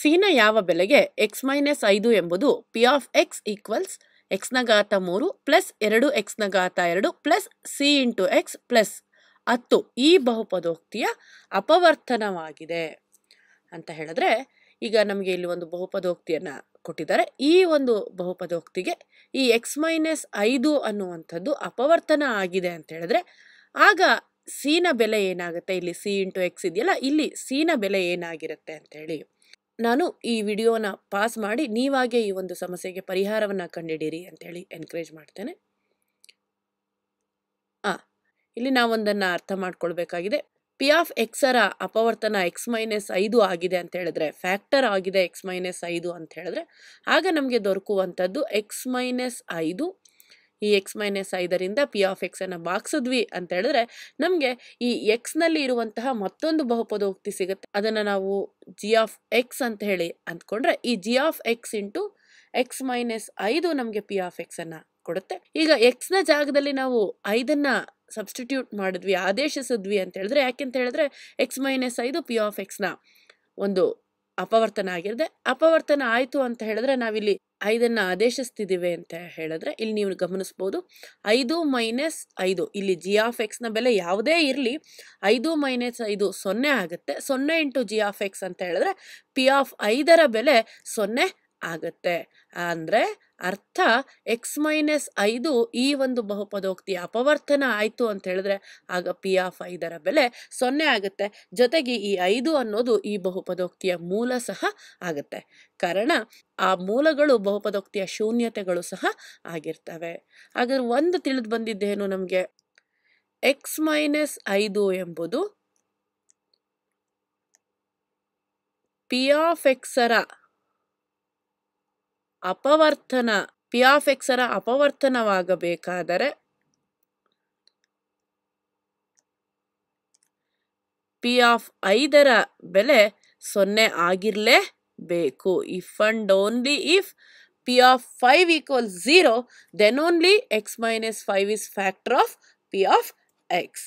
ಸಿನ ಯಾವ ಬೆಲೆಗೆ ಎಕ್ಸ್ ಮೈನಸ್ ಐದು ಎಂಬುದು ಪಿ ಆಫ್ ಎಕ್ಸ್ ಈಕ್ವಲ್ಸ್ ಎಕ್ಸ್ನ ಘಾತ ಮೂರು ಪ್ಲಸ್ ಎರಡು ಎಕ್ಸ್ನ ಘಾತ ಎರಡು plus C into X plus ಹತ್ತು ಈ ಬಹುಪದೋಕ್ತಿಯ ಅಪವರ್ತನವಾಗಿದೆ ಅಂತ ಹೇಳಿದ್ರೆ ಈಗ ನಮಗೆ ಇಲ್ಲಿ ಒಂದು ಬಹುಪದೋಕ್ತಿಯನ್ನು ಕೊಟ್ಟಿದ್ದಾರೆ ಈ ಒಂದು ಬಹುಪದೋಕ್ತಿಗೆ ಈ ಎಕ್ಸ್ ಮೈನಸ್ ಐದು ಅನ್ನುವಂಥದ್ದು ಅಪವರ್ತನ ಆಗಿದೆ ಅಂತ ಹೇಳಿದ್ರೆ ಆಗ ಸೀನ ಬೆಲೆ ಏನಾಗುತ್ತೆ ಇಲ್ಲಿ ಸಿ ಇಂಟು ಎಕ್ಸ್ ಇದೆಯಲ್ಲ ಇಲ್ಲಿ ಸೀನ ಬೆಲೆ ಏನಾಗಿರುತ್ತೆ ಅಂತೇಳಿ ನಾನು ಈ ವಿಡಿಯೋನ ಪಾಸ್ ಮಾಡಿ ನೀವಾಗೇ ಈ ಒಂದು ಸಮಸ್ಯೆಗೆ ಪರಿಹಾರವನ್ನು ಕಂಡುಹಿಡೀರಿ ಅಂತೇಳಿ ಎನ್ಕರೇಜ್ ಮಾಡ್ತೇನೆ ಆ ಇಲ್ಲಿ ನಾವೊಂದನ್ನು ಅರ್ಥ ಮಾಡ್ಕೊಳ್ಬೇಕಾಗಿದೆ ಪಿ ಆಫ್ ಎಕ್ಸರ ಅಪವರ್ತನ ಎಕ್ಸ್ ಮೈನಸ್ ಐದು ಆಗಿದೆ ಅಂತ ಹೇಳಿದ್ರೆ ಫ್ಯಾಕ್ಟರ್ ಆಗಿದೆ ಎಕ್ಸ್ ಮೈನಸ್ ಐದು ಅಂತ ಹೇಳಿದ್ರೆ ಆಗ ನಮಗೆ ದೊರಕುವಂಥದ್ದು ಎಕ್ಸ್ ಮೈನಸ್ ಐದು ಈ ಎಕ್ಸ್ ಮೈನಸ್ ಐದರಿಂದ ಪಿ ಆಫ್ ಎಕ್ಸನ್ನು ಭಾಗಿಸಿದ್ವಿ ಅಂತ ಹೇಳಿದ್ರೆ ನಮಗೆ ಈ ಎಕ್ಸ್ನಲ್ಲಿ ಇರುವಂತಹ ಮತ್ತೊಂದು ಬಹುಪದೋಕ್ತಿ ಸಿಗುತ್ತೆ ಅದನ್ನು ನಾವು ಜಿ ಆಫ್ ಎಕ್ಸ್ ಅಂತ ಹೇಳಿ ಅಂದ್ಕೊಂಡ್ರೆ ಈ G of X into X minus ಐದು ನಮಗೆ ಪಿ ಆಫ್ ಎಕ್ಸನ್ನು ಕೊಡುತ್ತೆ ಈಗ ಎಕ್ಸ್ನ ಜಾಗದಲ್ಲಿ ನಾವು ಐದನ್ನು ಸಬ್ಸ್ಟಿಟ್ಯೂಟ್ ಮಾಡಿದ್ವಿ ಆದೇಶಿಸಿದ್ವಿ ಅಂತ ಹೇಳಿದ್ರೆ ಯಾಕೆಂತ ಹೇಳಿದ್ರೆ ಎಕ್ಸ್ ಮೈನಸ್ ಐದು ಪಿ ಆಫ್ ಎಕ್ಸ್ನ ಒಂದು ಅಪವರ್ತನ ಆಗಿರುತ್ತೆ ಅಪವರ್ತನ ಆಯಿತು ಅಂತ ಹೇಳಿದ್ರೆ ನಾವಿಲ್ಲಿ ಐದನ್ನು ಆದೇಶಿಸ್ತಿದ್ದೀವಿ ಅಂತ ಹೇಳಿದ್ರೆ ಇಲ್ಲಿ ನೀವು ಗಮನಿಸ್ಬೋದು ಐದು ಮೈನಸ್ ಐದು ಇಲ್ಲಿ ಜಿ ಆಫ್ ಎಕ್ಸ್ನ ಬೆಲೆ ಯಾವುದೇ ಇರಲಿ ಐದು ಮೈನಸ್ ಐದು ಸೊನ್ನೆ ಆಗುತ್ತೆ ಸೊನ್ನೆ ಇಂಟು ಜಿ ಆಫ್ ಎಕ್ಸ್ ಅಂತ ಹೇಳಿದ್ರೆ ಪಿ ಆಫ್ ಐದರ ಬೆಲೆ ಸೊನ್ನೆ ಆಗುತ್ತೆ ಅಂದರೆ ಅರ್ಥ ಎಕ್ಸ್ ಮೈನಸ್ ಐದು ಈ ಒಂದು ಬಹುಪದೋಕ್ತಿ ಅಪವರ್ತನ ಆಯಿತು ಅಂತ ಹೇಳಿದ್ರೆ ಆಗ ಪಿ ಆಫ್ ಐದರ ಬೆಲೆ ಸೊನ್ನೆ ಆಗುತ್ತೆ ಜೊತೆಗೆ ಈ ಐದು ಅನ್ನೋದು ಈ ಬಹುಪದೋಕ್ತಿಯ ಮೂಲ ಸಹ ಆಗುತ್ತೆ ಕಾರಣ ಆ ಮೂಲಗಳು ಬಹುಪದೋಕ್ತಿಯ ಶೂನ್ಯತೆಗಳು ಸಹ ಆಗಿರ್ತವೆ ಹಾಗಾದ್ರೆ ಒಂದು ತಿಳಿದು ಬಂದಿದ್ದೇನು ನಮಗೆ ಎಕ್ಸ್ ಮೈನಸ್ ಐದು ಎಂಬುದು ಪಿ ಆಫ್ ಎಕ್ಸರ ಅಪವರ್ತನ ಪಿ ಆಫ್ ಎಕ್ಸರ ಅಪವರ್ತನವಾಗಬೇಕಾದರೆ ಪಿ ಆಫ್ ಐದರ ಬೆಲೆ ಸೊನ್ನೆ ಆಗಿರಲೇಬೇಕು if and only if P of five equal zero then only X minus five is factor of P of X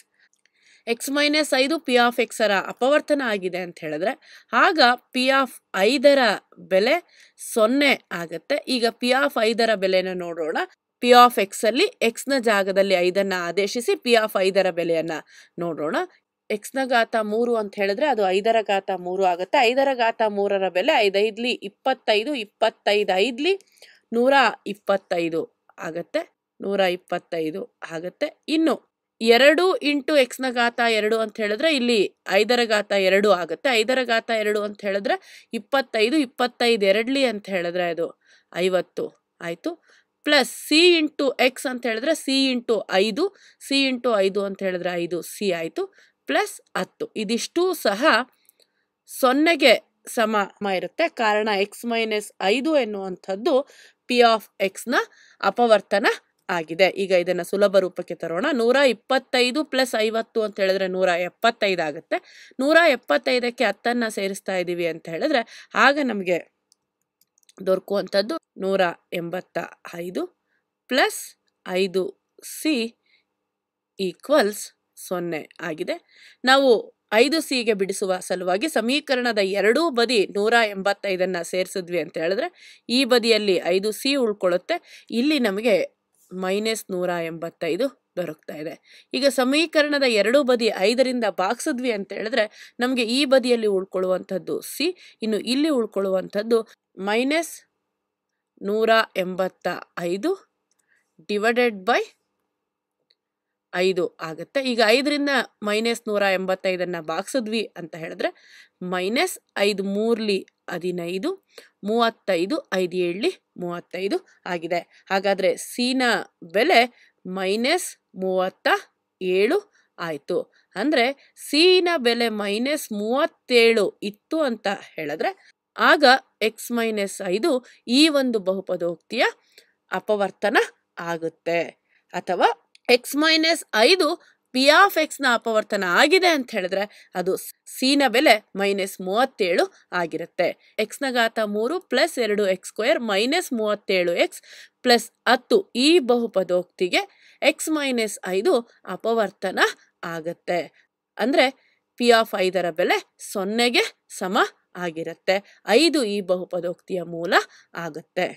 X minus ಐದು ಪಿ ಆಫ್ ಎಕ್ಸರ ಅಪವರ್ತನ ಆಗಿದೆ ಅಂತ ಹೇಳಿದ್ರೆ ಆಗ ಪಿ ಆಫ್ ಐದರ ಬೆಲೆ ಸೊನ್ನೆ ಆಗುತ್ತೆ ಈಗ ಪಿ ಆಫ್ ಐದರ ಬೆಲೆಯನ್ನು ನೋಡೋಣ ಪಿ ಆಫ್ ಎಕ್ಸ್ ಅಲ್ಲಿ ಎಕ್ಸ್ನ ಜಾಗದಲ್ಲಿ ಐದನ್ನ ಆದೇಶಿಸಿ ಪಿ ಆಫ್ ಐದರ ಬೆಲೆಯನ್ನ ನೋಡೋಣ ಎಕ್ಸ್ನ ಘಾತ ಮೂರು ಅಂತ ಹೇಳಿದ್ರೆ ಅದು ಐದರ ಘಾತ ಮೂರು ಆಗುತ್ತೆ ಐದರ ಘಾತ ಮೂರರ ಬೆಲೆ ಐದೈದ್ಲಿ ಇಪ್ಪತ್ತೈದು ಇಪ್ಪತ್ತೈದು ಐದ್ಲಿ ನೂರ ಇಪ್ಪತ್ತೈದು ಆಗತ್ತೆ ನೂರ ಇಪ್ಪತ್ತೈದು ಆಗುತ್ತೆ ಇನ್ನು ಎರಡು ಇಂಟು ಎಕ್ಸ್ನ ಘಾತ ಎರಡು ಅಂತ ಹೇಳಿದ್ರೆ ಇಲ್ಲಿ ಐದರ ಘಾತ ಎರಡು ಆಗುತ್ತೆ ಐದರ ಘಾತ ಎರಡು ಅಂತ ಹೇಳಿದ್ರೆ ಇಪ್ಪತ್ತೈದು ಇಪ್ಪತ್ತೈದು ಎರಡ್ಲಿ ಅಂತ ಹೇಳಿದ್ರೆ ಅದು ಐವತ್ತು ಆಯಿತು ಪ್ಲಸ್ ಸಿ ಇಂಟು ಎಕ್ಸ್ ಅಂತ ಹೇಳಿದ್ರೆ ಸಿ ಇಂಟು ಐದು ಸಿ ಇಂಟು ಐದು ಅಂತ ಹೇಳಿದ್ರೆ ಐದು ಸಿ ಆಯಿತು ಪ್ಲಸ್ ಹತ್ತು ಇದಿಷ್ಟು ಸಹ ಸೊನ್ನೆಗೆ ಸಮ ಇರುತ್ತೆ ಕಾರಣ ಎಕ್ಸ್ ಮೈನಸ್ ಐದು ಎನ್ನುವಂಥದ್ದು ಪಿ ಆಫ್ ಎಕ್ಸ್ನ ಅಪವರ್ತನ ಆಗಿದೆ ಈಗ ಇದನ್ನು ಸುಲಭ ರೂಪಕ್ಕೆ ತರೋಣ ನೂರ ಇಪ್ಪತ್ತೈದು ಪ್ಲಸ್ ಐವತ್ತು ಅಂತ ಹೇಳಿದ್ರೆ ನೂರ ಎಪ್ಪತ್ತೈದು ಆಗುತ್ತೆ ನೂರ ಎಪ್ಪತ್ತೈದಕ್ಕೆ ಹತ್ತನ್ನು ಸೇರಿಸ್ತಾ ಇದ್ದೀವಿ ಅಂತ ಹೇಳಿದ್ರೆ ಆಗ ನಮಗೆ ದೊರಕುವಂಥದ್ದು ನೂರ ಎಂಬತ್ತ ಐದು ಪ್ಲಸ್ ಐದು ಸಿ ಈಕ್ವಲ್ಸ್ ಸೊನ್ನೆ ಆಗಿದೆ ನಾವು ಐದು ಸಿಗೆ ಬಿಡಿಸುವ ಸಲುವಾಗಿ ಸಮೀಕರಣದ ಎರಡೂ ಬದಿ ನೂರ ಎಂಬತ್ತೈದನ್ನು ಸೇರಿಸಿದ್ವಿ ಅಂತ ಹೇಳಿದ್ರೆ ಈ ಬದಿಯಲ್ಲಿ ಐದು ಸಿ ಉಳ್ಕೊಳ್ಳುತ್ತೆ ಇಲ್ಲಿ ನಮಗೆ ಮೈನಸ್ ನೂರ ಎಂಬತ್ತೈದು ದೊರಕ್ತಾ ಇದೆ ಈಗ ಸಮೀಕರಣದ ಎರಡೂ ಬದಿ ಐದರಿಂದ ಭಾಗಿಸಿದ್ವಿ ಅಂತ ಹೇಳಿದ್ರೆ ನಮಗೆ ಈ ಬದಿಯಲ್ಲಿ ಉಳ್ಕೊಳ್ಳುವಂಥದ್ದು ಸಿ ಇನ್ನು ಇಲ್ಲಿ ಉಳ್ಕೊಳ್ಳುವಂಥದ್ದು ಮೈನಸ್ ನೂರ ಎಂಬತ್ತ ಐದು ಡಿವೈಡೆಡ್ ಬೈ ಐದು ಆಗುತ್ತೆ ಈಗ ಐದರಿಂದ ಮೈನಸ್ ನೂರ ಎಂಬತ್ತೈದನ್ನು ಭಾಗಿಸಿದ್ವಿ ಅಂತ ಹೇಳಿದ್ರೆ ಮೈನಸ್ ಐದು ಮೂರ್ಲಿ ಹದಿನೈದು ಮೂವತ್ತೈದು ಐದು ಏಳಲಿ ಮೂವತ್ತೈದು ಆಗಿದೆ ಹಾಗಾದರೆ ಸಿನ ಬೆಲೆ ಮೈನಸ್ ಮೂವತ್ತ ಏಳು ಆಯಿತು ಅಂದರೆ ಸಿನ ಬೆಲೆ ಮೈನಸ್ ಮೂವತ್ತೇಳು ಇತ್ತು ಅಂತ ಹೇಳಿದ್ರೆ ಆಗ ಎಕ್ಸ್ ಮೈನಸ್ ಐದು ಈ ಒಂದು ಬಹುಪದೋಕ್ತಿಯ ಅಪವರ್ತನ ಆಗುತ್ತೆ ಅಥವಾ ಎಕ್ಸ್ ಮೈನಸ್ ಐದು ಪಿ ಆಫ್ ಎಕ್ಸ್ನ ಅಪವರ್ತನ ಆಗಿದೆ ಅಂತ ಹೇಳಿದ್ರೆ ಅದು ಸಿನ ಬೆಲೆ ಮೈನಸ್ ಮೂವತ್ತೇಳು ಆಗಿರುತ್ತೆ ಎಕ್ಸ್ನ ಘಾತ ಮೂರು ಪ್ಲಸ್ ಎರಡು ಎಕ್ಸ್ ಸ್ಕ್ವೇರ್ ಮೈನಸ್ ಮೂವತ್ತೇಳು ಎಕ್ಸ್ ಪ್ಲಸ್ ಹತ್ತು ಈ ಬಹುಪದೋಕ್ತಿಗೆ ಎಕ್ಸ್ ಮೈನಸ್ ಐದು ಅಪವರ್ತನ ಆಗುತ್ತೆ ಅಂದರೆ ಪಿ ಆಫ್ ಐದರ ಬೆಲೆ ಸೊನ್ನೆಗೆ ಸಮ ಆಗಿರುತ್ತೆ ಐದು ಈ ಬಹುಪದೋಕ್ತಿಯ ಮೂಲ ಆಗುತ್ತೆ